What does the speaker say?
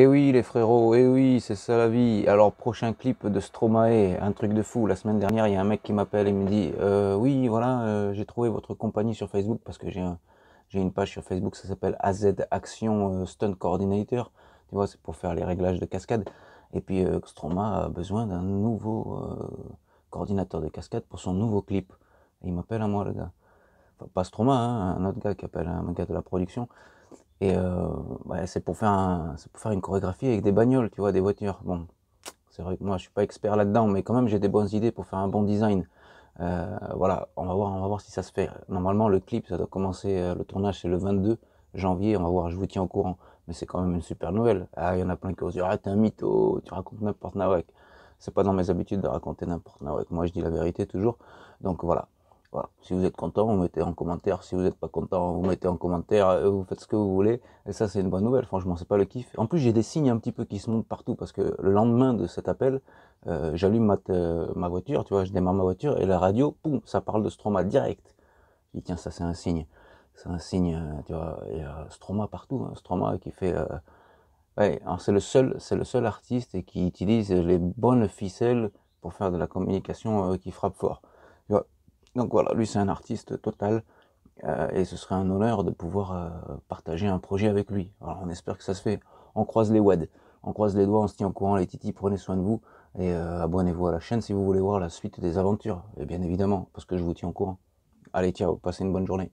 Eh oui les frérots, eh oui, c'est ça la vie. Alors prochain clip de Stromae, un truc de fou. La semaine dernière, il y a un mec qui m'appelle et me dit euh, oui, voilà, euh, j'ai trouvé votre compagnie sur Facebook parce que j'ai une page sur Facebook, ça s'appelle AZ Action euh, Stunt Coordinator. Tu vois, c'est pour faire les réglages de cascade. Et puis Stromae a besoin d'un nouveau coordinateur de cascade pour son nouveau clip. Et il m'appelle à moi le gars. pas Stromae, hein, un autre gars qui appelle un gars de la production. Et euh, c'est pour, faire pour faire une chorégraphie avec des bagnoles, tu vois, des voitures. Bon, c'est vrai que moi, je suis pas expert là-dedans, mais quand même, j'ai des bonnes idées pour faire un bon design. Euh, voilà, on va, voir, on va voir si ça se fait. Normalement, le clip, ça doit commencer, euh, le tournage, c'est le 22 janvier. On va voir, je vous tiens au courant. Mais c'est quand même une super nouvelle. Ah, il y en a plein qui osent dire, ah, t'es un mytho, tu racontes n'importe Ce C'est pas dans mes habitudes de raconter n'importe quoi. Moi, je dis la vérité toujours. Donc voilà. Si vous êtes content, vous mettez en commentaire. Si vous n'êtes pas content, vous mettez en commentaire. Euh, vous faites ce que vous voulez. Et ça, c'est une bonne nouvelle. Franchement, c'est pas le kiff. En plus, j'ai des signes un petit peu qui se montrent partout parce que le lendemain de cet appel, euh, j'allume euh, ma, voiture, tu vois, je démarre ma voiture et la radio, poum, ça parle de Stroma direct. Je tiens, ça, c'est un signe. C'est un signe, tu vois. Il y a partout. Hein. Stroma qui fait. c'est le seul, c'est le seul artiste qui utilise les bonnes ficelles pour faire de la communication qui frappe fort. Donc voilà, lui c'est un artiste total euh, et ce serait un honneur de pouvoir euh, partager un projet avec lui. Alors on espère que ça se fait. On croise les WAD, on croise les doigts, on se tient au courant les titis, prenez soin de vous et euh, abonnez-vous à la chaîne si vous voulez voir la suite des aventures, et bien évidemment, parce que je vous tiens au courant. Allez, ciao, passez une bonne journée.